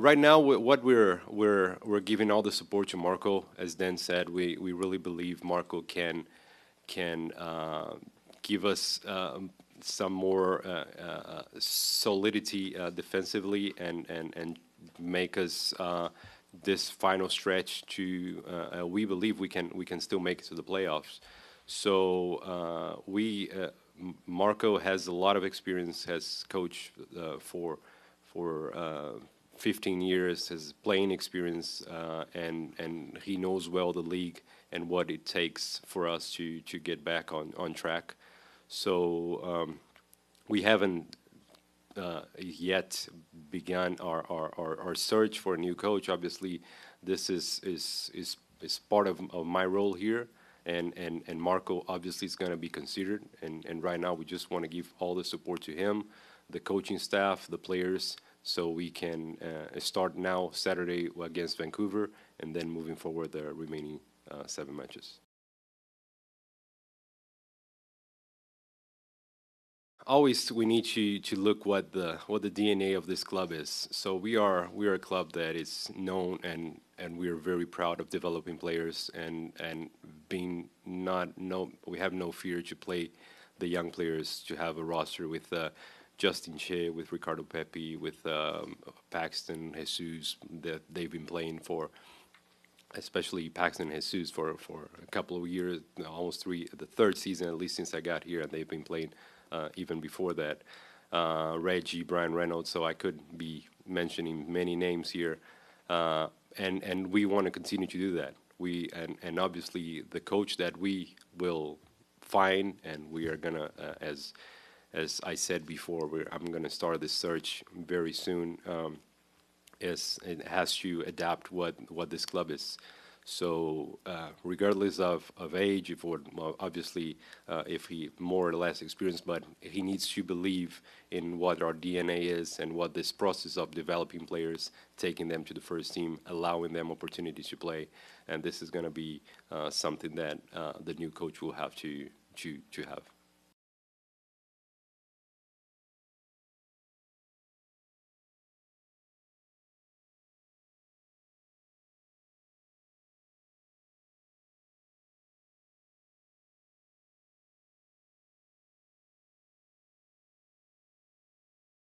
Right now, what we're we're we're giving all the support to Marco. As Dan said, we we really believe Marco can can uh, give us uh, some more uh, uh solidity uh, defensively and and and make us. Uh, this final stretch to we believe we can we can still make it to the playoffs so we Marco has a lot of experience has coached for for 15 years, his playing experience, uh, and and he knows well the league and what it takes for us to to get back on on track. So um, we haven't uh, yet begun our, our, our, our, search for a new coach. Obviously, this is is is, is part of, of my role here, and, and, and Marco obviously is going to be considered. And, and right now, we just want to give all the support to him, the coaching staff, the players, so we can uh, start now Saturday against Vancouver and then moving forward the remaining uh, seven matches. always we need to to look what the what the DNA of this club is. So we are we are a club that is known and and we are very proud of developing players and and being not no we have no fear to play the young players to have a roster with uh, Justin Che with Ricardo Pepi, with um, Paxton Jesus that they've been playing for, especially Paxton Jesus for for a couple of years, almost three, the third season at least since I got here, and they've been playing uh, even before that. Uh, Reggie, Brian Reynolds, so I could be mentioning many names here, uh, and and we want to continue to do that. We and and obviously the coach that we will find, and we are gonna uh, as as I said before, I'm going to start this search very soon. Um, is it has to adapt what what this club is. So uh, regardless of, of age, if obviously uh, if he more or less experienced, but he needs to believe in what our DNA is and what this process of developing players, taking them to the first team, allowing them opportunities to play, and this is going to be uh, something that uh, the new coach will have to to to have.